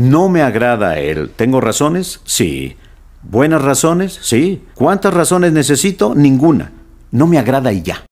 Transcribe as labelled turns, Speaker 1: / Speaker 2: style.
Speaker 1: No me agrada él. ¿Tengo razones? Sí. ¿Buenas razones? Sí. ¿Cuántas razones necesito? Ninguna. No me agrada y ya.